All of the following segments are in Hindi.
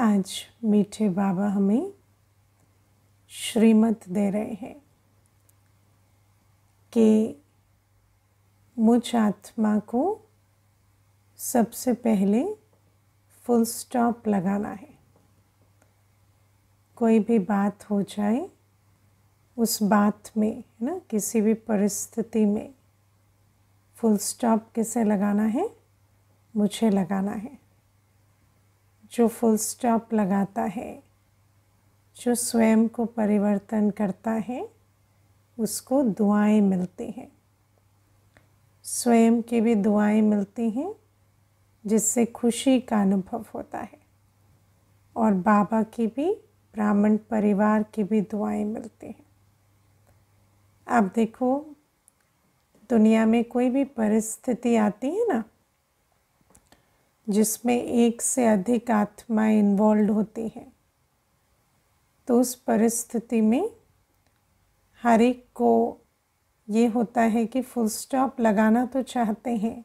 आज मीठे बाबा हमें श्रीमत दे रहे हैं कि मुझ आत्मा को सबसे पहले फुल स्टॉप लगाना है कोई भी बात हो जाए उस बात में है ना किसी भी परिस्थिति में फुल स्टॉप किसे लगाना है मुझे लगाना है जो फुल स्टॉप लगाता है जो स्वयं को परिवर्तन करता है उसको दुआएं मिलती हैं स्वयं की भी दुआएं मिलती हैं जिससे खुशी का अनुभव होता है और बाबा की भी ब्राह्मण परिवार की भी दुआएं मिलती हैं आप देखो दुनिया में कोई भी परिस्थिति आती है ना जिसमें एक से अधिक आत्माएं इन्वॉल्व होती हैं तो उस परिस्थिति में हर एक को ये होता है कि फुल स्टॉप लगाना तो चाहते हैं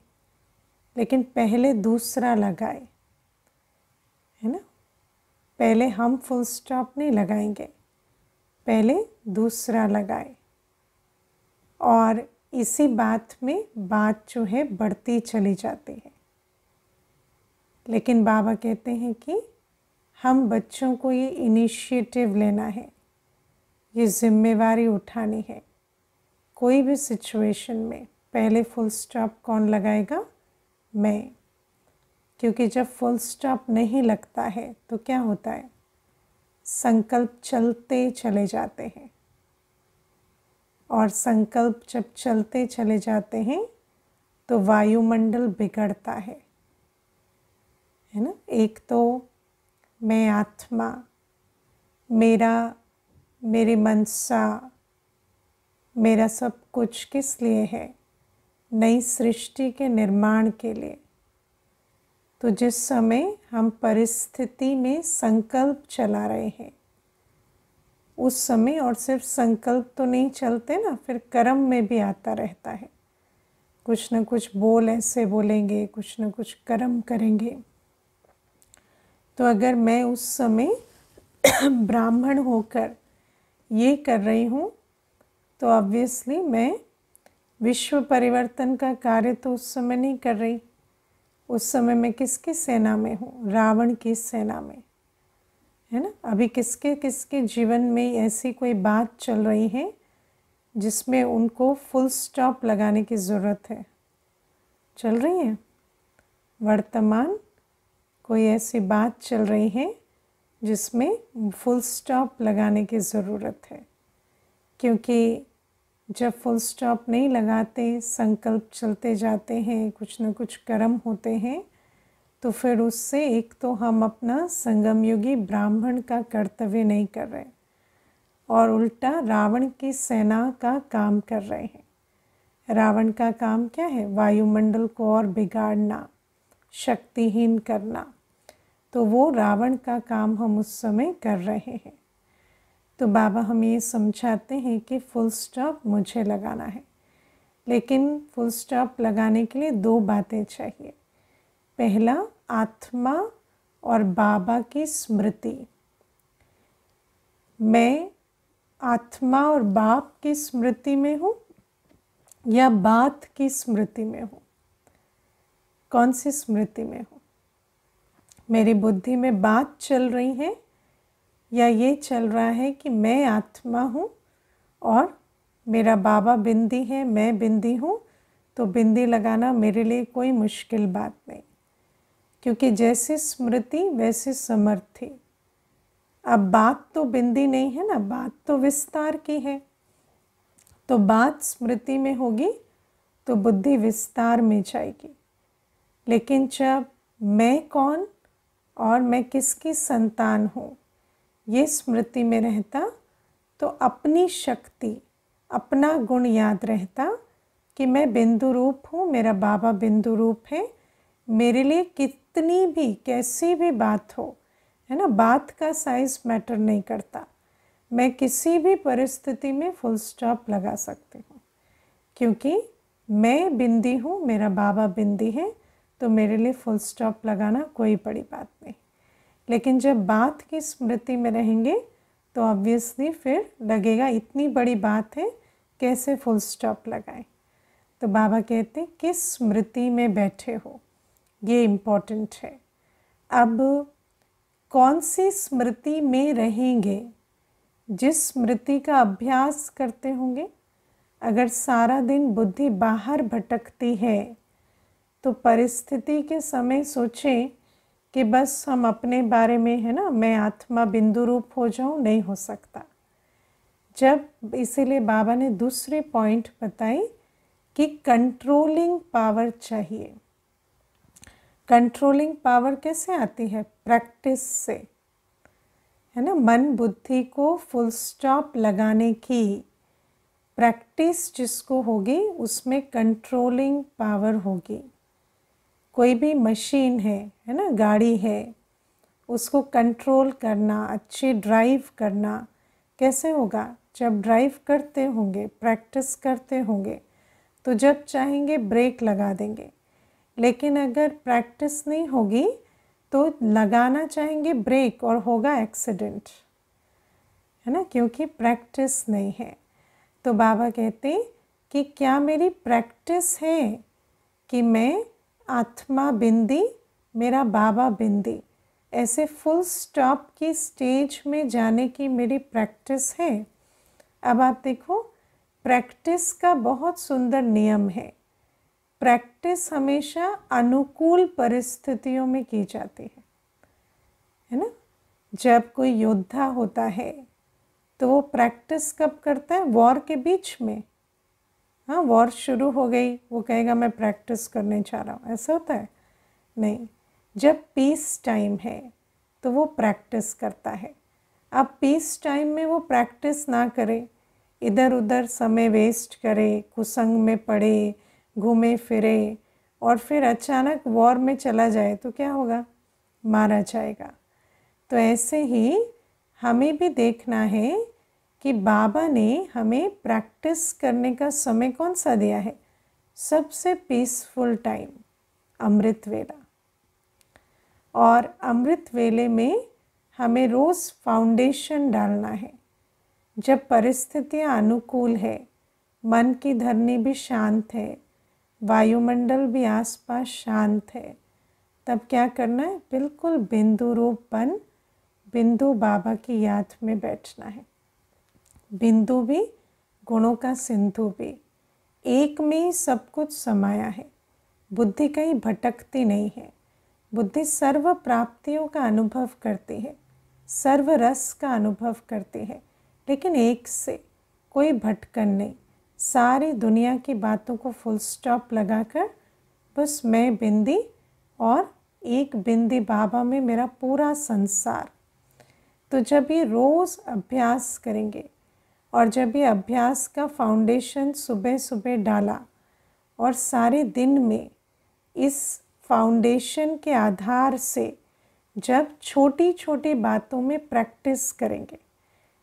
लेकिन पहले दूसरा लगाए है ना पहले हम फुल स्टॉप नहीं लगाएंगे पहले दूसरा लगाए और इसी बात में बात जो है बढ़ती चली जाती है लेकिन बाबा कहते हैं कि हम बच्चों को ये इनिशिएटिव लेना है ये जिम्मेवारी उठानी है कोई भी सिचुएशन में पहले फुल स्टॉप कौन लगाएगा मैं क्योंकि जब फुल स्टॉप नहीं लगता है तो क्या होता है संकल्प चलते चले जाते हैं और संकल्प जब चलते चले जाते हैं तो वायुमंडल बिगड़ता है है ना एक तो मैं आत्मा मेरा मेरी मनसा मेरा सब कुछ किस लिए है नई सृष्टि के निर्माण के लिए तो जिस समय हम परिस्थिति में संकल्प चला रहे हैं उस समय और सिर्फ संकल्प तो नहीं चलते ना फिर कर्म में भी आता रहता है कुछ ना कुछ बोल ऐसे बोलेंगे कुछ ना कुछ कर्म करेंगे तो अगर मैं उस समय ब्राह्मण होकर ये कर रही हूँ तो ऑब्वियसली मैं विश्व परिवर्तन का कार्य तो उस समय नहीं कर रही उस समय मैं किसकी सेना में हूँ रावण की सेना में है ना अभी किसके किसके जीवन में ऐसी कोई बात चल रही है जिसमें उनको फुल स्टॉप लगाने की ज़रूरत है चल रही है वर्तमान कोई ऐसी बात चल रही है जिसमें फुल स्टॉप लगाने की ज़रूरत है क्योंकि जब फुल स्टॉप नहीं लगाते संकल्प चलते जाते हैं कुछ न कुछ कर्म होते हैं तो फिर उससे एक तो हम अपना संगमयोगी ब्राह्मण का कर्तव्य नहीं कर रहे और उल्टा रावण की सेना का काम कर रहे हैं रावण का काम क्या है वायुमंडल को और बिगाड़ना शक्तिहीन करना तो वो रावण का काम हम उस समय कर रहे हैं तो बाबा हमें समझाते हैं कि फुल स्टॉप मुझे लगाना है लेकिन फुल स्टॉप लगाने के लिए दो बातें चाहिए पहला आत्मा और बाबा की स्मृति मैं आत्मा और बाप की स्मृति में हूँ या बात की स्मृति में हूँ कौन सी स्मृति में हूँ मेरी बुद्धि में बात चल रही है या ये चल रहा है कि मैं आत्मा हूँ और मेरा बाबा बिंदी है मैं बिंदी हूँ तो बिंदी लगाना मेरे लिए कोई मुश्किल बात नहीं क्योंकि जैसी स्मृति वैसे समर्थी अब बात तो बिंदी नहीं है ना बात तो विस्तार की है तो बात स्मृति में होगी तो बुद्धि विस्तार में जाएगी लेकिन जब मैं कौन और मैं किसकी संतान हूँ ये स्मृति में रहता तो अपनी शक्ति अपना गुण याद रहता कि मैं बिंदु रूप हूँ मेरा बाबा बिंदु रूप है मेरे लिए कितनी भी कैसी भी बात हो है ना बात का साइज मैटर नहीं करता मैं किसी भी परिस्थिति में फुल स्टॉप लगा सकती हूँ क्योंकि मैं बिंदी हूँ मेरा बाबा बिंदी है तो मेरे लिए फुल स्टॉप लगाना कोई बड़ी बात नहीं लेकिन जब बात की स्मृति में रहेंगे तो ऑब्वियसली फिर लगेगा इतनी बड़ी बात है कैसे फुल स्टॉप लगाएं तो बाबा कहते हैं किस स्मृति में बैठे हो ये इम्पोर्टेंट है अब कौन सी स्मृति में रहेंगे जिस स्मृति का अभ्यास करते होंगे अगर सारा दिन बुद्धि बाहर भटकती है तो परिस्थिति के समय सोचें कि बस हम अपने बारे में है ना मैं आत्मा बिंदु रूप हो जाऊं नहीं हो सकता जब इसीलिए बाबा ने दूसरे पॉइंट बताई कि कंट्रोलिंग पावर चाहिए कंट्रोलिंग पावर कैसे आती है प्रैक्टिस से है ना मन बुद्धि को फुल स्टॉप लगाने की प्रैक्टिस जिसको होगी उसमें कंट्रोलिंग पावर होगी कोई भी मशीन है है ना गाड़ी है उसको कंट्रोल करना अच्छे ड्राइव करना कैसे होगा जब ड्राइव करते होंगे प्रैक्टिस करते होंगे तो जब चाहेंगे ब्रेक लगा देंगे लेकिन अगर प्रैक्टिस नहीं होगी तो लगाना चाहेंगे ब्रेक और होगा एक्सीडेंट है ना क्योंकि प्रैक्टिस नहीं है तो बाबा कहते कि क्या मेरी प्रैक्टिस है कि मैं आत्मा बिंदी मेरा बाबा बिंदी ऐसे फुल स्टॉप की स्टेज में जाने की मेरी प्रैक्टिस है अब आप देखो प्रैक्टिस का बहुत सुंदर नियम है प्रैक्टिस हमेशा अनुकूल परिस्थितियों में की जाती है है ना जब कोई योद्धा होता है तो वो प्रैक्टिस कब करता है वॉर के बीच में हाँ वॉर शुरू हो गई वो कहेगा मैं प्रैक्टिस करने जा रहा हूँ ऐसा होता है नहीं जब पीस टाइम है तो वो प्रैक्टिस करता है अब पीस टाइम में वो प्रैक्टिस ना करे इधर उधर समय वेस्ट करे कुसंग में पड़े घूमे फिरे और फिर अचानक वॉर में चला जाए तो क्या होगा मारा जाएगा तो ऐसे ही हमें भी देखना है कि बाबा ने हमें प्रैक्टिस करने का समय कौन सा दिया है सबसे पीसफुल टाइम अमृत वेला और अमृत वेले में हमें रोज़ फाउंडेशन डालना है जब परिस्थितियाँ अनुकूल है मन की धरनी भी शांत है वायुमंडल भी आसपास शांत है तब क्या करना है बिल्कुल बिंदु रूप बन बिंदु बाबा की याद में बैठना है बिंदु भी गुणों का सिंधु भी एक में सब कुछ समाया है बुद्धि कहीं भटकती नहीं है बुद्धि सर्व प्राप्तियों का अनुभव करती है सर्व रस का अनुभव करती है लेकिन एक से कोई भटकन नहीं सारी दुनिया की बातों को फुल स्टॉप लगाकर बस मैं बिंदी और एक बिंदी बाबा में मेरा पूरा संसार तो जब ये रोज़ अभ्यास करेंगे और जब ये अभ्यास का फाउंडेशन सुबह सुबह डाला और सारे दिन में इस फाउंडेशन के आधार से जब छोटी छोटी बातों में प्रैक्टिस करेंगे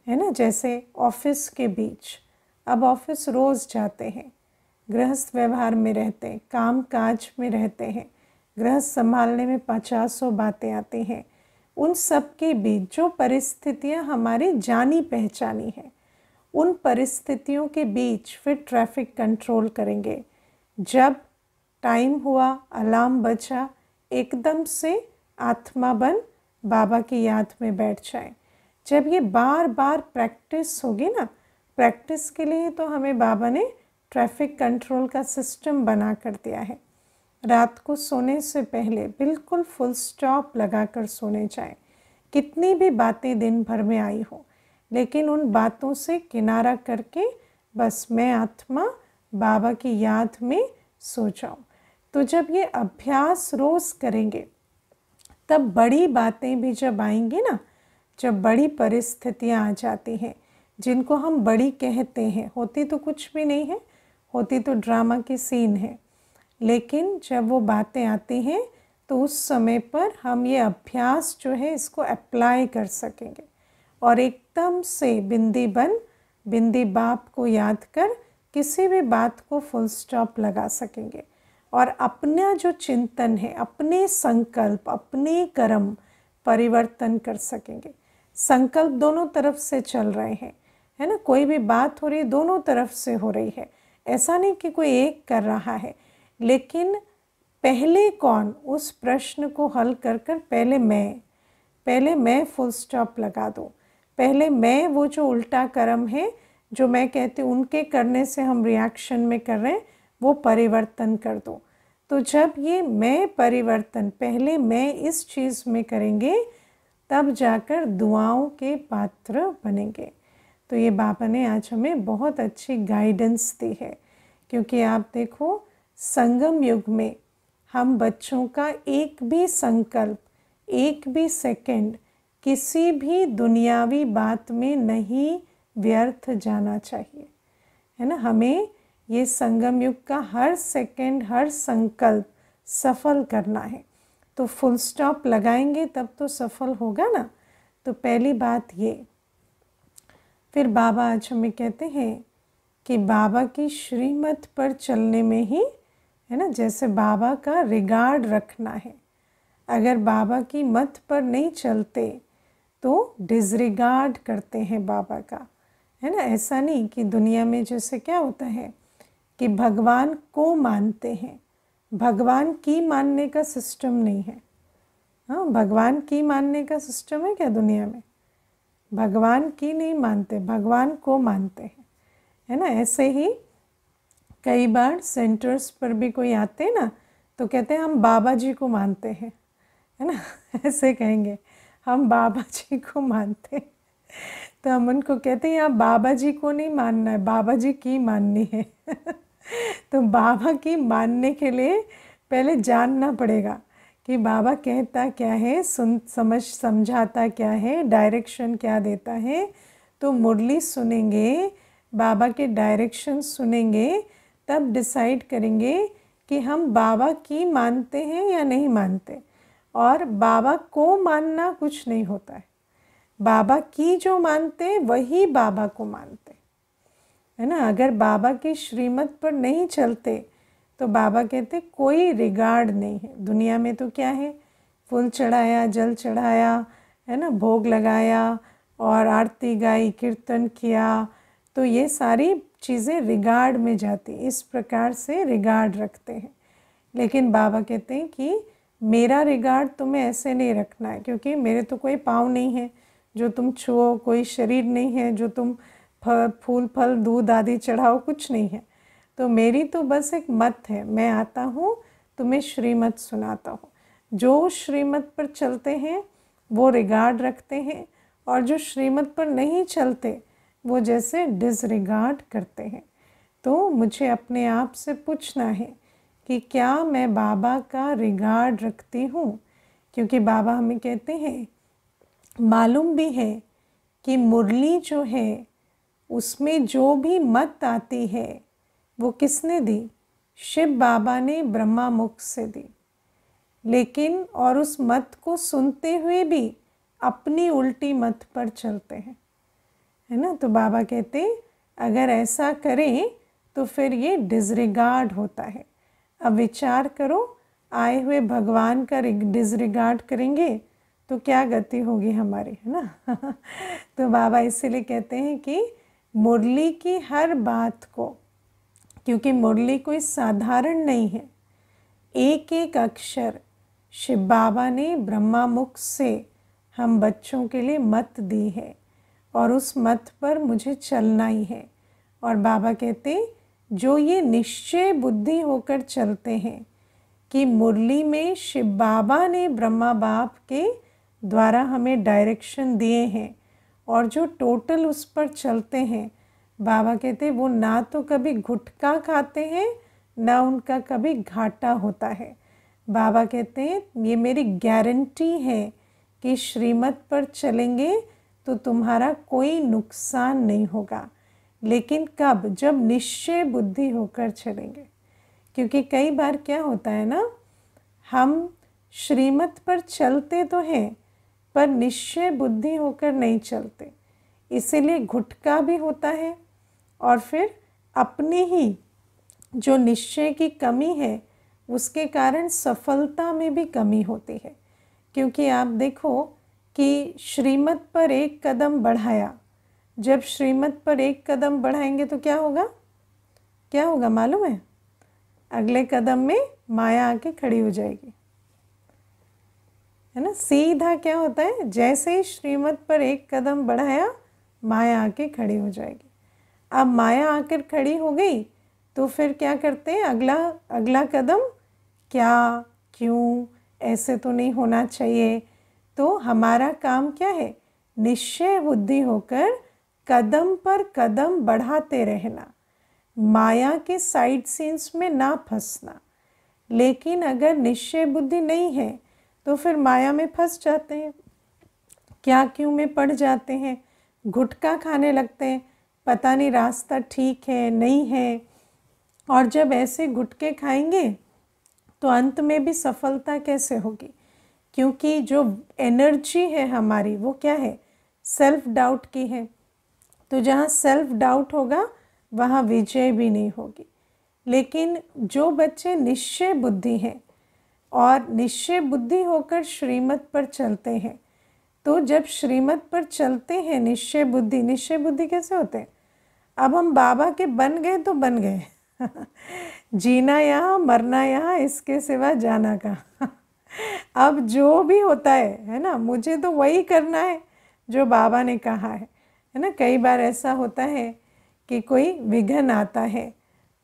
है ना जैसे ऑफिस के बीच अब ऑफिस रोज़ जाते हैं गृहस्थ व्यवहार में रहते हैं काम काज में रहते हैं गृहस्थ संभालने में पचासों बातें आती हैं उन सब के बीच जो परिस्थितियां हमारी जानी पहचानी हैं उन परिस्थितियों के बीच फिर ट्रैफिक कंट्रोल करेंगे जब टाइम हुआ अलार्म बचा एकदम से आत्मा बन बाबा की याद में बैठ जाए जब ये बार बार प्रैक्टिस होगी ना प्रैक्टिस के लिए तो हमें बाबा ने ट्रैफिक कंट्रोल का सिस्टम बना कर दिया है रात को सोने से पहले बिल्कुल फुल स्टॉप लगा कर सोने जाए कितनी भी बातें दिन भर में आई हों लेकिन उन बातों से किनारा करके बस मैं आत्मा बाबा की याद में सो जाऊँ तो जब ये अभ्यास रोज़ करेंगे तब बड़ी बातें भी जब आएंगी ना जब बड़ी परिस्थितियाँ आ जाती हैं जिनको हम बड़ी कहते हैं होती तो कुछ भी नहीं है होती तो ड्रामा की सीन है लेकिन जब वो बातें आती हैं तो उस समय पर हम ये अभ्यास जो है इसको अप्लाई कर सकेंगे और एकदम से बिंदी बन बिंदी बाप को याद कर किसी भी बात को फुल स्टॉप लगा सकेंगे और अपना जो चिंतन है अपने संकल्प अपने कर्म परिवर्तन कर सकेंगे संकल्प दोनों तरफ से चल रहे हैं है ना कोई भी बात हो रही है दोनों तरफ से हो रही है ऐसा नहीं कि कोई एक कर रहा है लेकिन पहले कौन उस प्रश्न को हल कर कर पहले मैं पहले मैं फुल स्टॉप लगा दूँ पहले मैं वो जो उल्टा कर्म है जो मैं कहती हूँ उनके करने से हम रिएक्शन में कर रहे हैं वो परिवर्तन कर दो तो जब ये मैं परिवर्तन पहले मैं इस चीज़ में करेंगे तब जाकर दुआओं के पात्र बनेंगे तो ये बाबा ने आज हमें बहुत अच्छी गाइडेंस दी है क्योंकि आप देखो संगम युग में हम बच्चों का एक भी संकल्प एक भी सेकंड किसी भी दुनियावी बात में नहीं व्यर्थ जाना चाहिए है ना हमें ये संगम युग का हर सेकंड हर संकल्प सफल करना है तो फुल स्टॉप लगाएंगे तब तो सफल होगा ना तो पहली बात ये फिर बाबा आज हमें कहते हैं कि बाबा की श्रीमत पर चलने में ही है ना जैसे बाबा का रिगार्ड रखना है अगर बाबा की मत पर नहीं चलते तो डिजरिगार्ड करते हैं बाबा का है ना ऐसा नहीं कि दुनिया में जैसे क्या होता है कि भगवान को मानते हैं भगवान की मानने का सिस्टम नहीं है हाँ भगवान की मानने का सिस्टम है क्या दुनिया में भगवान की नहीं मानते भगवान को मानते हैं है ना ऐसे ही कई बार सेंटर्स पर भी कोई आते हैं ना तो कहते हैं हम बाबा जी को मानते हैं है ना ऐसे कहेंगे हम बाबा जी को मानते हैं तो हम उनको कहते हैं यहाँ बाबा जी को नहीं मानना है बाबा जी की माननी है तो बाबा की मानने के लिए पहले जानना पड़ेगा कि बाबा कहता क्या है सुन समझ समझाता क्या है डायरेक्शन क्या देता है तो मुरली सुनेंगे बाबा के डायरेक्शन सुनेंगे तब डिसाइड करेंगे कि हम बाबा की मानते हैं या नहीं मानते और बाबा को मानना कुछ नहीं होता है बाबा की जो मानते वही बाबा को मानते है ना अगर बाबा की श्रीमत पर नहीं चलते तो बाबा कहते कोई रिगार्ड नहीं है दुनिया में तो क्या है फूल चढ़ाया जल चढ़ाया है ना भोग लगाया और आरती गाई कीर्तन किया तो ये सारी चीज़ें रिगार्ड में जाती इस प्रकार से रिगार्ड रखते हैं लेकिन बाबा कहते हैं कि मेरा रिगार्ड तुम्हें ऐसे नहीं रखना है क्योंकि मेरे तो कोई पाँव नहीं है जो तुम छुओ कोई शरीर नहीं है जो तुम फूल फल दूध आदि चढ़ाओ कुछ नहीं है तो मेरी तो बस एक मत है मैं आता हूँ तुम्हें श्रीमत सुनाता हूँ जो श्रीमत पर चलते हैं वो रिगार्ड रखते हैं और जो श्रीमत पर नहीं चलते वो जैसे डिसरिगार्ड करते हैं तो मुझे अपने आप से पूछना है कि क्या मैं बाबा का रिगार्ड रखती हूँ क्योंकि बाबा हमें कहते हैं मालूम भी है कि मुरली जो है उसमें जो भी मत आती है वो किसने दी शिव बाबा ने ब्रह्मा मुख से दी लेकिन और उस मत को सुनते हुए भी अपनी उल्टी मत पर चलते हैं है ना तो बाबा कहते अगर ऐसा करें तो फिर ये डिजरिगार्ड होता है अब विचार करो आए हुए भगवान का डिसरिगार्ड करेंगे तो क्या गति होगी हमारी है ना तो बाबा इसीलिए कहते हैं कि मुरली की हर बात को क्योंकि मुरली कोई साधारण नहीं है एक एक अक्षर शिव बाबा ने ब्रह्मा मुख से हम बच्चों के लिए मत दी है और उस मत पर मुझे चलना ही है और बाबा कहते जो ये निश्चय बुद्धि होकर चलते हैं कि मुरली में शिव बाबा ने ब्रह्मा बाप के द्वारा हमें डायरेक्शन दिए हैं और जो टोटल उस पर चलते हैं बाबा कहते हैं वो ना तो कभी घुटका खाते हैं ना उनका कभी घाटा होता है बाबा कहते हैं ये मेरी गारंटी है कि श्रीमत पर चलेंगे तो तुम्हारा कोई नुकसान नहीं होगा लेकिन कब जब निश्चय बुद्धि होकर चलेंगे क्योंकि कई बार क्या होता है ना हम श्रीमत पर चलते तो हैं पर निश्चय बुद्धि होकर नहीं चलते इसीलिए घुटका भी होता है और फिर अपने ही जो निश्चय की कमी है उसके कारण सफलता में भी कमी होती है क्योंकि आप देखो कि श्रीमत पर एक कदम बढ़ाया जब श्रीमत पर एक कदम बढ़ाएंगे तो क्या होगा क्या होगा मालूम है अगले कदम में माया आके खड़ी हो जाएगी है ना सीधा क्या होता है जैसे ही श्रीमत पर एक कदम बढ़ाया माया आके खड़ी हो जाएगी अब माया आकर खड़ी हो गई तो फिर क्या करते हैं अगला अगला कदम क्या क्यों ऐसे तो नहीं होना चाहिए तो हमारा काम क्या है निश्चय बुद्धि होकर कदम पर कदम बढ़ाते रहना माया के साइड सीन्स में ना फंसना लेकिन अगर निश्चय बुद्धि नहीं है तो फिर माया में फंस जाते हैं क्या क्यों में पड़ जाते हैं घुटका खाने लगते हैं पता नहीं रास्ता ठीक है नहीं है और जब ऐसे घुटके खाएंगे तो अंत में भी सफलता कैसे होगी क्योंकि जो एनर्जी है हमारी वो क्या है सेल्फ डाउट की है तो जहाँ सेल्फ डाउट होगा वहाँ विजय भी नहीं होगी लेकिन जो बच्चे निश्चय बुद्धि हैं और निश्चय बुद्धि होकर श्रीमत पर चलते हैं तो जब श्रीमत पर चलते हैं निश्चय बुद्धि निश्चय बुद्धि कैसे होते हैं अब हम बाबा के बन गए तो बन गए जीना यहाँ मरना यहाँ इसके सिवा जाना कहाँ अब जो भी होता है है ना मुझे तो वही करना है जो बाबा ने कहा है है ना कई बार ऐसा होता है कि कोई विघन आता है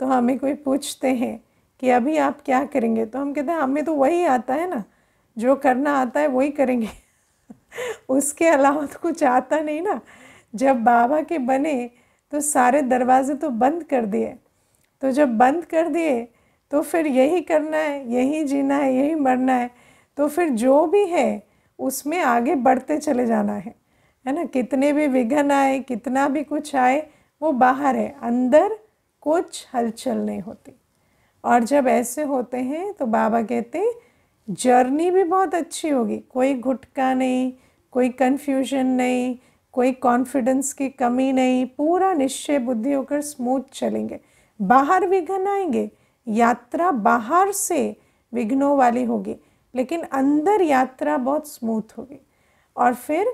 तो हमें कोई पूछते हैं कि अभी आप क्या करेंगे तो हम कहते हैं हमें तो वही आता है ना जो करना आता है वही करेंगे उसके अलावा तो कुछ आता नहीं ना जब बाबा के बने तो सारे दरवाजे तो बंद कर दिए तो जब बंद कर दिए तो फिर यही करना है यही जीना है यही मरना है तो फिर जो भी है उसमें आगे बढ़ते चले जाना है है ना कितने भी विघन आए कितना भी कुछ आए वो बाहर है अंदर कुछ हलचल नहीं होती और जब ऐसे होते हैं तो बाबा कहते जर्नी भी बहुत अच्छी होगी कोई घुटका नहीं कोई कन्फ्यूजन नहीं कोई कॉन्फिडेंस की कमी नहीं पूरा निश्चय बुद्धि होकर स्मूथ चलेंगे बाहर विघ्न आएंगे यात्रा बाहर से विघ्नों वाली होगी लेकिन अंदर यात्रा बहुत स्मूथ होगी और फिर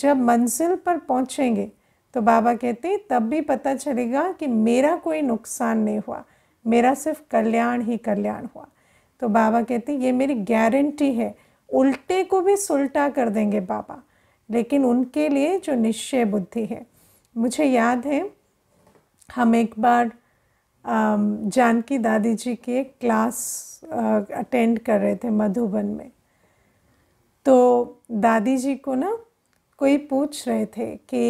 जब मंजिल पर पहुँचेंगे तो बाबा कहते हैं तब भी पता चलेगा कि मेरा कोई नुकसान नहीं हुआ मेरा सिर्फ कल्याण ही कल्याण हुआ तो बाबा कहते हैं ये मेरी गारंटी है उल्टे को भी सुलटा कर देंगे बाबा लेकिन उनके लिए जो निश्चय बुद्धि है मुझे याद है हम एक बार जानकी दादी जी की एक क्लास अटेंड कर रहे थे मधुबन में तो दादी जी को ना कोई पूछ रहे थे कि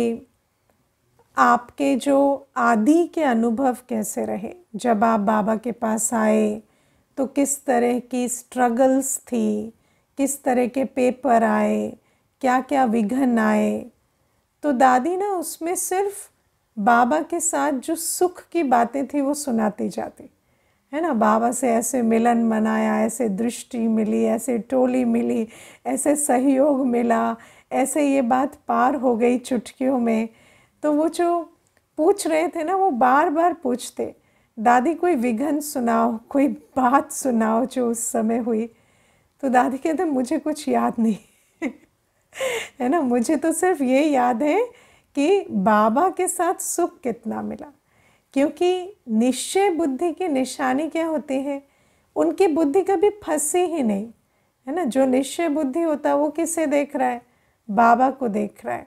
आपके जो आदि के अनुभव कैसे रहे जब आप बाबा के पास आए तो किस तरह की स्ट्रगल्स थी किस तरह के पेपर आए क्या क्या विघन आए तो दादी ना उसमें सिर्फ बाबा के साथ जो सुख की बातें थी वो सुनाती जाती है ना बाबा से ऐसे मिलन मनाया ऐसे दृष्टि मिली ऐसे टोली मिली ऐसे सहयोग मिला ऐसे ये बात पार हो गई चुटकियों में तो वो जो पूछ रहे थे ना वो बार बार पूछते दादी कोई विघन सुनाओ कोई बात सुनाओ जो उस समय हुई तो दादी कहते मुझे कुछ याद नहीं है ना मुझे तो सिर्फ ये याद है कि बाबा के साथ सुख कितना मिला क्योंकि निश्चय बुद्धि की निशानी क्या होती है उनकी बुद्धि कभी फंसी ही नहीं है ना जो निश्चय बुद्धि होता है वो किसे देख रहा है बाबा को देख रहा है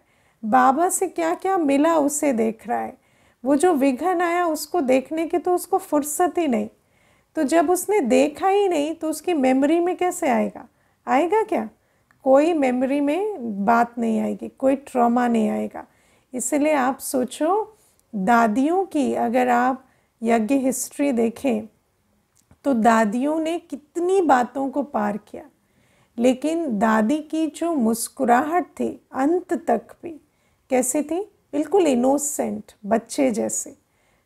बाबा से क्या क्या मिला उसे देख रहा है वो जो विघन आया उसको देखने की तो उसको फुर्सत ही नहीं तो जब उसने देखा ही नहीं तो उसकी मेमोरी में कैसे आएगा आएगा क्या कोई मेमोरी में बात नहीं आएगी कोई ट्रॉमा नहीं आएगा इसलिए आप सोचो दादियों की अगर आप यज्ञ हिस्ट्री देखें तो दादियों ने कितनी बातों को पार किया लेकिन दादी की जो मुस्कुराहट थी अंत तक भी कैसी थी बिल्कुल इनोसेंट बच्चे जैसे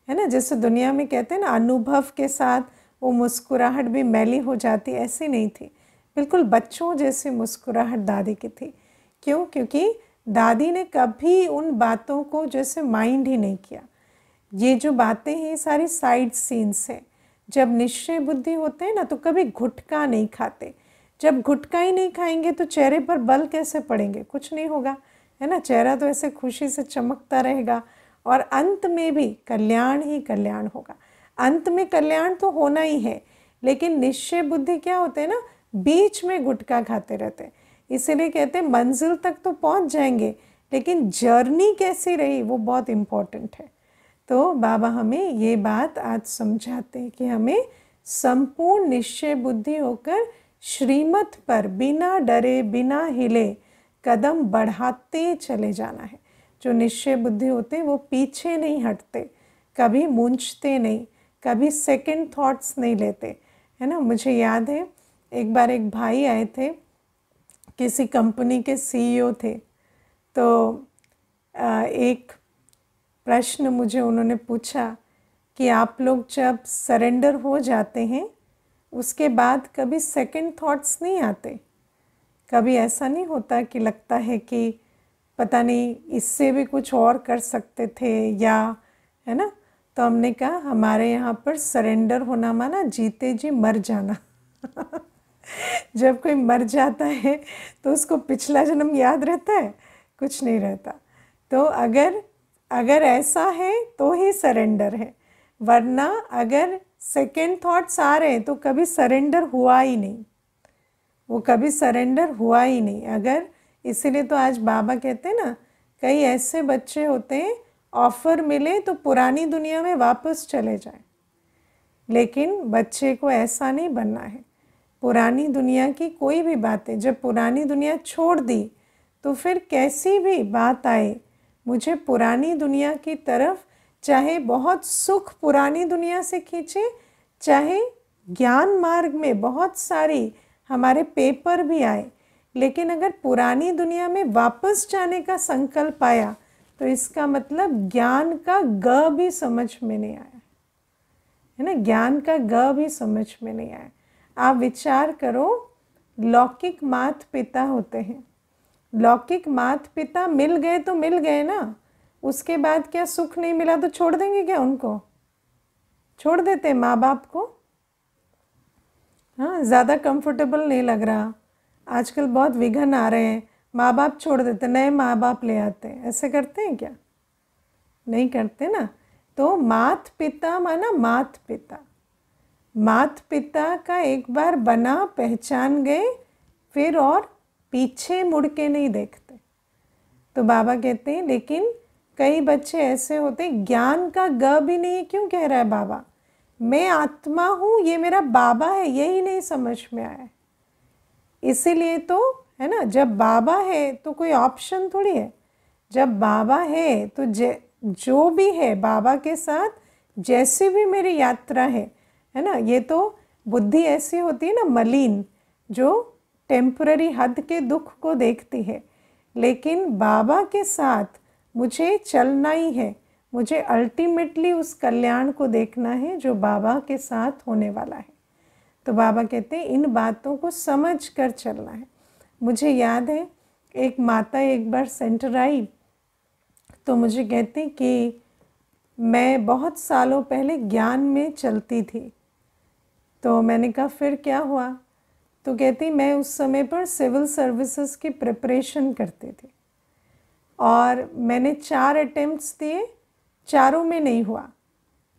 है ना जैसे दुनिया में कहते हैं ना अनुभव के साथ वो मुस्कुराहट भी मैली हो जाती ऐसी नहीं थी बिल्कुल बच्चों जैसे मुस्कुराहट दादी की थी क्यों क्योंकि दादी ने कभी उन बातों को जैसे माइंड ही नहीं किया ये जो बातें हैं सारी साइड सीन्स हैं जब निश्चय बुद्धि होते हैं ना तो कभी घुटका नहीं खाते जब गुटका ही नहीं खाएंगे तो चेहरे पर बल कैसे पड़ेंगे कुछ नहीं होगा है ना चेहरा तो ऐसे खुशी से चमकता रहेगा और अंत में भी कल्याण ही कल्याण होगा अंत में कल्याण तो होना ही है लेकिन निश्चय बुद्धि क्या होते हैं ना बीच में गुटखा खाते रहते हैं इसीलिए कहते हैं मंजिल तक तो पहुंच जाएंगे लेकिन जर्नी कैसी रही वो बहुत इम्पॉर्टेंट है तो बाबा हमें ये बात आज समझाते हैं कि हमें संपूर्ण निश्चय बुद्धि होकर श्रीमत पर बिना डरे बिना हिले कदम बढ़ाते चले जाना है जो निश्चय बुद्धि होते हैं वो पीछे नहीं हटते कभी मूंछते नहीं कभी सेकंड थॉट्स नहीं लेते है ना मुझे याद है एक बार एक भाई आए थे किसी कंपनी के सीईओ e थे तो एक प्रश्न मुझे उन्होंने पूछा कि आप लोग जब सरेंडर हो जाते हैं उसके बाद कभी सेकंड थॉट्स नहीं आते कभी ऐसा नहीं होता कि लगता है कि पता नहीं इससे भी कुछ और कर सकते थे या है ना तो हमने कहा हमारे यहाँ पर सरेंडर होना माना जीते जी मर जाना जब कोई मर जाता है तो उसको पिछला जन्म याद रहता है कुछ नहीं रहता तो अगर अगर ऐसा है तो ही सरेंडर है वरना अगर सेकेंड थाट्स आ रहे हैं तो कभी सरेंडर हुआ ही नहीं वो कभी सरेंडर हुआ ही नहीं अगर इसीलिए तो आज बाबा कहते हैं ना कई ऐसे बच्चे होते हैं ऑफ़र मिले तो पुरानी दुनिया में वापस चले जाए लेकिन बच्चे को ऐसा नहीं बनना है पुरानी दुनिया की कोई भी बातें जब पुरानी दुनिया छोड़ दी तो फिर कैसी भी बात आए मुझे पुरानी दुनिया की तरफ चाहे बहुत सुख पुरानी दुनिया से खींचे चाहे ज्ञान मार्ग में बहुत सारी हमारे पेपर भी आए लेकिन अगर पुरानी दुनिया में वापस जाने का संकल्प आया तो इसका मतलब ज्ञान का ग भी समझ में नहीं आया है ना ज्ञान का ग भी समझ में नहीं आया आप विचार करो लौकिक मात पिता होते हैं लौकिक मात पिता मिल गए तो मिल गए ना उसके बाद क्या सुख नहीं मिला तो छोड़ देंगे क्या उनको छोड़ देते माँ बाप को हाँ ज़्यादा कंफर्टेबल नहीं लग रहा आजकल बहुत विघन आ रहे हैं माँ बाप छोड़ देते नए माँ बाप ले आते हैं ऐसे करते हैं क्या नहीं करते ना तो मात पिता माना मात पिता मात पिता का एक बार बना पहचान गए फिर और पीछे मुड़ के नहीं देखते तो बाबा कहते हैं लेकिन कई बच्चे ऐसे होते हैं ज्ञान का ग भी नहीं क्यों कह रहा है बाबा मैं आत्मा हूँ ये मेरा बाबा है यही नहीं समझ में आया इसीलिए तो है ना जब बाबा है तो कोई ऑप्शन थोड़ी है जब बाबा है तो जे जो भी है बाबा के साथ जैसी भी मेरी यात्रा है है ना ये तो बुद्धि ऐसी होती है ना मलिन जो टेम्पररी हद के दुख को देखती है लेकिन बाबा के साथ मुझे चलना ही है मुझे अल्टीमेटली उस कल्याण को देखना है जो बाबा के साथ होने वाला है तो बाबा कहते हैं इन बातों को समझ कर चलना है मुझे याद है एक माता एक बार सेंटर आई तो मुझे कहते कि मैं बहुत सालों पहले ज्ञान में चलती थी तो मैंने कहा फिर क्या हुआ तो कहती मैं उस समय पर सिविल सर्विसेज की प्रिपरेशन करती थी और मैंने चार अटेम्प्ट्स दिए चारों में नहीं हुआ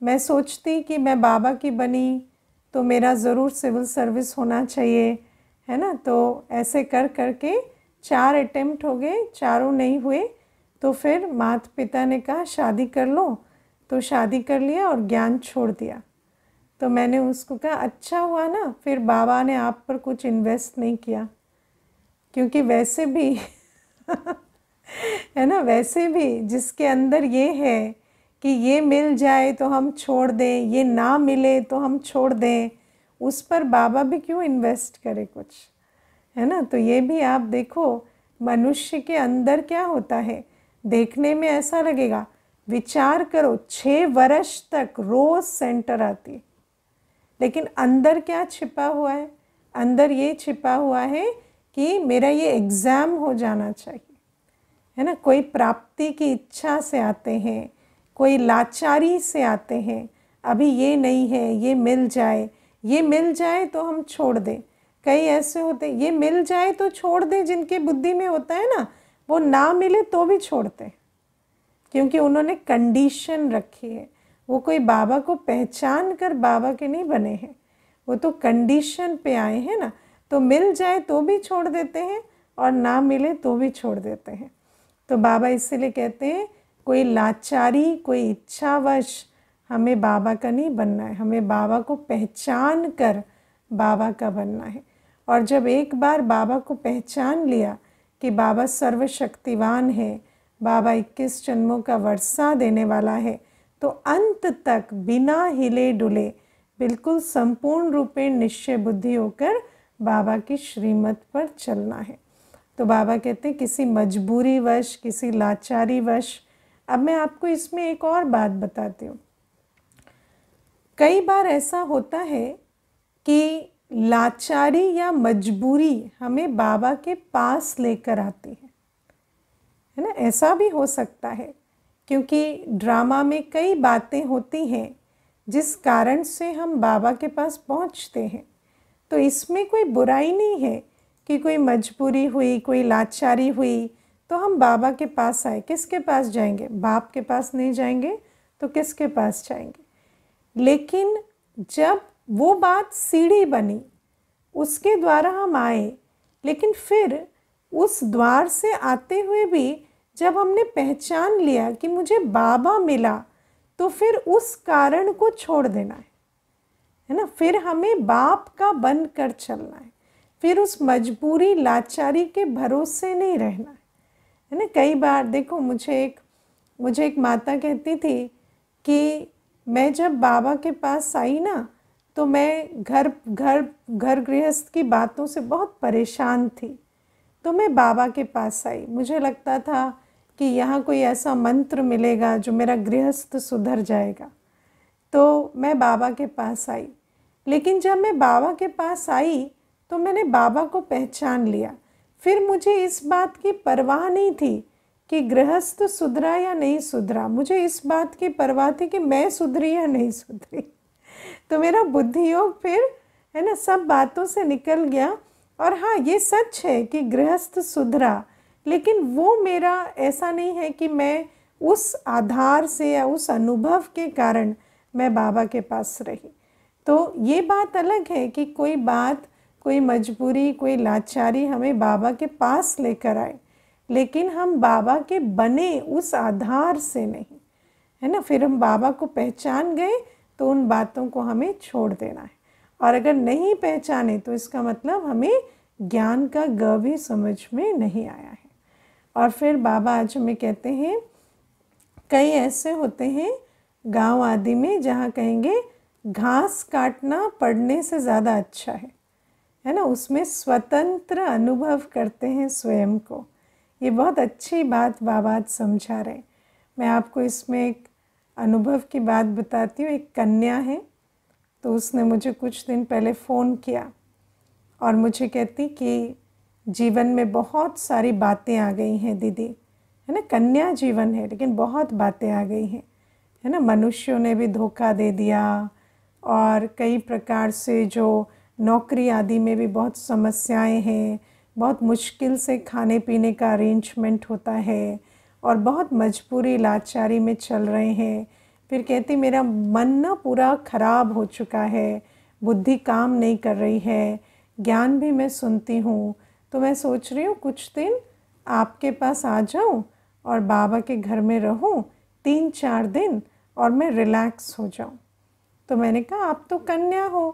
मैं सोचती कि मैं बाबा की बनी तो मेरा ज़रूर सिविल सर्विस होना चाहिए है ना तो ऐसे कर कर के चार अटेम्प्ट हो गए चारों नहीं हुए तो फिर माता पिता ने कहा शादी कर लो तो शादी कर लिया और ज्ञान छोड़ दिया तो मैंने उसको कहा अच्छा हुआ ना फिर बाबा ने आप पर कुछ इन्वेस्ट नहीं किया क्योंकि वैसे भी है ना वैसे भी जिसके अंदर ये है कि ये मिल जाए तो हम छोड़ दें ये ना मिले तो हम छोड़ दें उस पर बाबा भी क्यों इन्वेस्ट करे कुछ है ना तो ये भी आप देखो मनुष्य के अंदर क्या होता है देखने में ऐसा लगेगा विचार करो छः वर्ष तक रोज़ सेंटर आती लेकिन अंदर क्या छिपा हुआ है अंदर ये छिपा हुआ है कि मेरा ये एग्ज़ाम हो जाना चाहिए है ना कोई प्राप्ति की इच्छा से आते हैं कोई लाचारी से आते हैं अभी ये नहीं है ये मिल जाए ये मिल जाए तो हम छोड़ दें कई ऐसे होते ये मिल जाए तो छोड़ दें जिनके बुद्धि में होता है ना वो ना मिले तो भी छोड़ते क्योंकि उन्होंने कंडीशन रखी है वो कोई बाबा को पहचान कर बाबा के नहीं बने हैं वो तो कंडीशन पे आए हैं ना तो मिल जाए तो भी छोड़ देते हैं और ना मिले तो भी छोड़ देते हैं तो बाबा इसीलिए कहते हैं कोई लाचारी कोई इच्छावश हमें बाबा का नहीं बनना है हमें बाबा को पहचान कर बाबा का बनना है और जब एक बार बाबा को पहचान लिया कि बाबा सर्वशक्तिवान है बाबा 21 जन्मों का वर्षा देने वाला है तो अंत तक बिना हिले डुले बिल्कुल संपूर्ण रूपे निश्चय बुद्धि होकर बाबा की श्रीमत पर चलना है तो बाबा कहते हैं किसी मजबूरी वश किसी लाचारी वश अब मैं आपको इसमें एक और बात बताती हूँ कई बार ऐसा होता है कि लाचारी या मजबूरी हमें बाबा के पास लेकर आती है है ना ऐसा भी हो सकता है क्योंकि ड्रामा में कई बातें होती हैं जिस कारण से हम बाबा के पास पहुंचते हैं तो इसमें कोई बुराई नहीं है कि कोई मजबूरी हुई कोई लाचारी हुई तो हम बाबा के पास आए किसके पास जाएंगे बाप के पास नहीं जाएंगे तो किसके पास जाएंगे लेकिन जब वो बात सीढ़ी बनी उसके द्वारा हम आए लेकिन फिर उस द्वार से आते हुए भी जब हमने पहचान लिया कि मुझे बाबा मिला तो फिर उस कारण को छोड़ देना है है ना फिर हमें बाप का बन कर चलना है फिर उस मजबूरी लाचारी के भरोसे नहीं रहना है ना कई बार देखो मुझे एक मुझे एक माता कहती थी कि मैं जब बाबा के पास आई ना तो मैं घर घर घर गृहस्थ की बातों से बहुत परेशान थी तो मैं बाबा के पास आई मुझे लगता था कि यहाँ कोई ऐसा मंत्र मिलेगा जो मेरा गृहस्थ सुधर जाएगा तो मैं बाबा के पास आई लेकिन जब मैं बाबा के पास आई तो मैंने बाबा को पहचान लिया फिर मुझे इस बात की परवाह नहीं थी कि गृहस्थ सुधरा या नहीं सुधरा मुझे इस बात की परवाह थी कि मैं सुधरी या नहीं सुधरी तो मेरा बुद्धि योग फिर है ना सब बातों से निकल गया और हाँ ये सच है कि गृहस्थ सुधरा लेकिन वो मेरा ऐसा नहीं है कि मैं उस आधार से या उस अनुभव के कारण मैं बाबा के पास रही तो ये बात अलग है कि कोई बात कोई मजबूरी कोई लाचारी हमें बाबा के पास लेकर आए लेकिन हम बाबा के बने उस आधार से नहीं है ना फिर हम बाबा को पहचान गए तो उन बातों को हमें छोड़ देना है और अगर नहीं पहचाने तो इसका मतलब हमें ज्ञान का ग भी समझ में नहीं आया है और फिर बाबा आज हमें कहते हैं कई ऐसे होते हैं गांव आदि में जहाँ कहेंगे घास काटना पढ़ने से ज़्यादा अच्छा है है ना उसमें स्वतंत्र अनुभव करते हैं स्वयं को ये बहुत अच्छी बात बाबा समझा रहे मैं आपको इसमें एक अनुभव की बात बताती हूँ एक कन्या है तो उसने मुझे कुछ दिन पहले फ़ोन किया और मुझे कहती कि जीवन में बहुत सारी बातें आ गई हैं दीदी है ना कन्या जीवन है लेकिन बहुत बातें आ गई हैं है ना मनुष्यों ने भी धोखा दे दिया और कई प्रकार से जो नौकरी आदि में भी बहुत समस्याएं हैं बहुत मुश्किल से खाने पीने का अरेंजमेंट होता है और बहुत मजबूरी लाचारी में चल रहे हैं फिर कहती मेरा मन ना पूरा ख़राब हो चुका है बुद्धि काम नहीं कर रही है ज्ञान भी मैं सुनती हूँ तो मैं सोच रही हूँ कुछ दिन आपके पास आ जाऊँ और बाबा के घर में रहूँ तीन चार दिन और मैं रिलैक्स हो जाऊँ तो मैंने कहा आप तो कन्या हो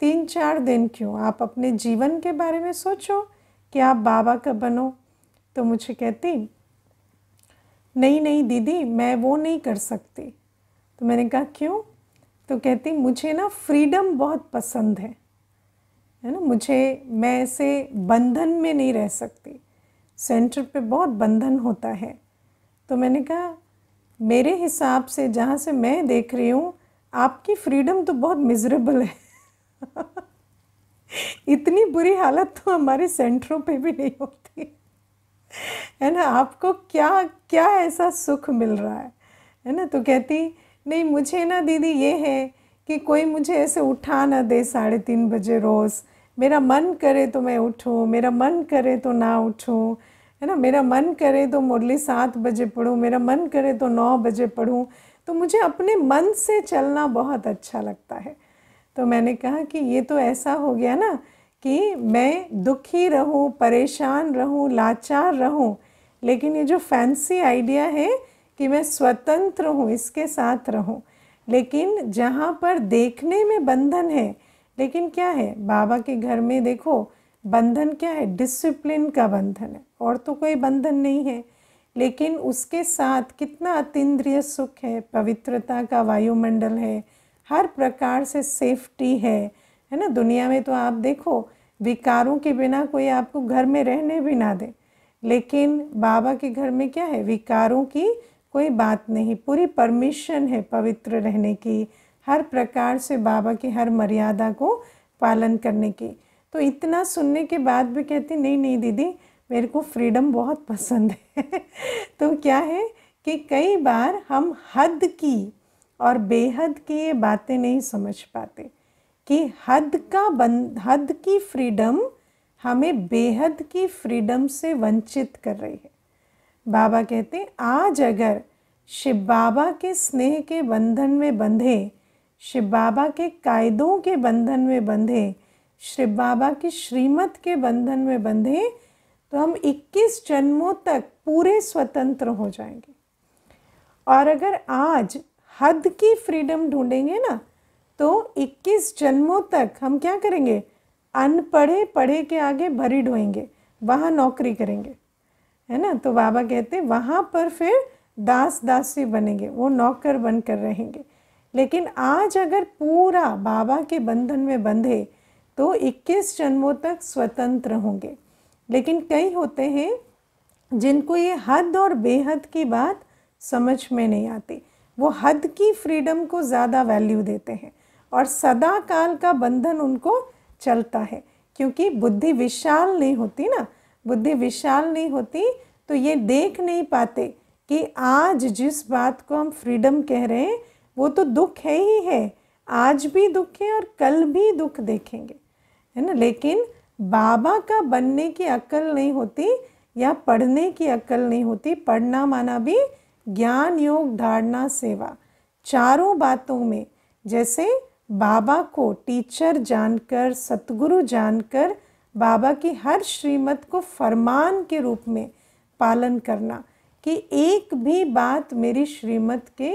तीन चार दिन क्यों आप अपने जीवन के बारे में सोचो कि आप बाबा का बनो तो मुझे कहती नहीं नहीं दीदी मैं वो नहीं कर सकती तो मैंने कहा क्यों तो कहती मुझे ना फ्रीडम बहुत पसंद है है ना मुझे मैं ऐसे बंधन में नहीं रह सकती सेंटर पे बहुत बंधन होता है तो मैंने कहा मेरे हिसाब से जहाँ से मैं देख रही हूँ आपकी फ्रीडम तो बहुत मिजरेबल है इतनी बुरी हालत तो हमारे सेंटरों पे भी नहीं होती है ना आपको क्या क्या ऐसा सुख मिल रहा है है ना तो कहती नहीं मुझे ना दीदी ये है कि कोई मुझे ऐसे उठा ना दे साढ़े तीन बजे रोज़ मेरा मन करे तो मैं उठूँ मेरा मन करे तो ना उठूँ है ना मेरा मन करे तो मुरली सात बजे पढ़ूँ मेरा मन करे तो नौ बजे पढ़ूँ तो मुझे अपने मन से चलना बहुत अच्छा लगता है तो मैंने कहा कि ये तो ऐसा हो गया ना कि मैं दुखी रहूं परेशान रहूं लाचार रहूं लेकिन ये जो फैंसी आइडिया है कि मैं स्वतंत्र हूँ इसके साथ रहूँ लेकिन जहाँ पर देखने में बंधन है लेकिन क्या है बाबा के घर में देखो बंधन क्या है डिसिप्लिन का बंधन है और तो कोई बंधन नहीं है लेकिन उसके साथ कितना अतीन्द्रिय सुख है पवित्रता का वायुमंडल है हर प्रकार से सेफ्टी है है ना दुनिया में तो आप देखो विकारों के बिना कोई आपको घर में रहने भी ना दे लेकिन बाबा के घर में क्या है विकारों की कोई बात नहीं पूरी परमिशन है पवित्र रहने की हर प्रकार से बाबा की हर मर्यादा को पालन करने की तो इतना सुनने के बाद भी कहती नहीं नहीं दीदी मेरे को फ्रीडम बहुत पसंद है तो क्या है कि कई बार हम हद की और बेहद की ये बातें नहीं समझ पाते कि हद का बन हद की फ्रीडम हमें बेहद की फ्रीडम से वंचित कर रही है बाबा कहते हैं आज अगर शिव बाबा के स्नेह के बंधन में बंधे शिव बाबा के कायदों के बंधन में बंधे शिव बाबा की श्रीमत के बंधन में बंधे तो हम 21 जन्मों तक पूरे स्वतंत्र हो जाएंगे और अगर आज हद की फ्रीडम ढूंढेंगे ना तो 21 जन्मों तक हम क्या करेंगे अनपढ़े पढ़े के आगे भरी ढोएंगे वहाँ नौकरी करेंगे है ना तो बाबा कहते वहाँ पर फिर दास दासी बनेंगे वो नौकर बनकर रहेंगे लेकिन आज अगर पूरा बाबा के बंधन में बंधे तो 21 जन्मों तक स्वतंत्र होंगे लेकिन कई होते हैं जिनको ये हद और बेहद की बात समझ में नहीं आती वो हद की फ्रीडम को ज़्यादा वैल्यू देते हैं और सदा काल का बंधन उनको चलता है क्योंकि बुद्धि विशाल नहीं होती ना बुद्धि विशाल नहीं होती तो ये देख नहीं पाते कि आज जिस बात को हम फ्रीडम कह रहे हैं वो तो दुख है ही है आज भी दुख है और कल भी दुख देखेंगे है ना लेकिन बाबा का बनने की अक्ल नहीं होती या पढ़ने की अक्ल नहीं होती पढ़ना माना भी ज्ञान योग धारणा सेवा चारों बातों में जैसे बाबा को टीचर जानकर सतगुरु जानकर बाबा की हर श्रीमत को फरमान के रूप में पालन करना कि एक भी बात मेरी श्रीमत के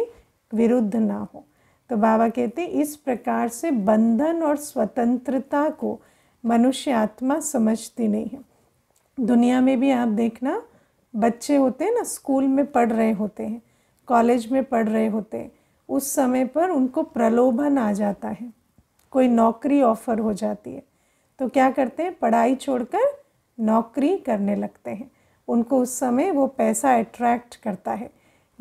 विरुद्ध ना हो तो बाबा कहते इस प्रकार से बंधन और स्वतंत्रता को मनुष्य आत्मा समझती नहीं है दुनिया में भी आप देखना बच्चे होते हैं ना स्कूल में पढ़ रहे होते हैं कॉलेज में पढ़ रहे होते हैं उस समय पर उनको प्रलोभन आ जाता है कोई नौकरी ऑफर हो जाती है तो क्या करते हैं पढ़ाई छोड़कर नौकरी करने लगते हैं उनको उस समय वो पैसा अट्रैक्ट करता है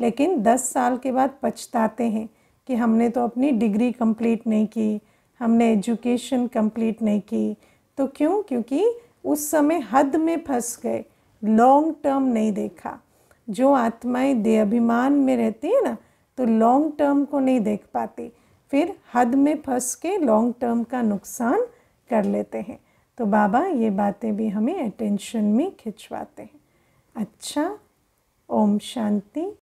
लेकिन 10 साल के बाद पछताते हैं कि हमने तो अपनी डिग्री कंप्लीट नहीं की हमने एजुकेशन कंप्लीट नहीं की तो क्यों क्योंकि उस समय हद में फंस गए लॉन्ग टर्म नहीं देखा जो आत्माएं दे अभिमान में रहती है ना तो लॉन्ग टर्म को नहीं देख पाती फिर हद में फंस के लॉन्ग टर्म का नुकसान कर लेते हैं तो बाबा ये बातें भी हमें अटेंशन में खिंचवाते हैं अच्छा ओम शांति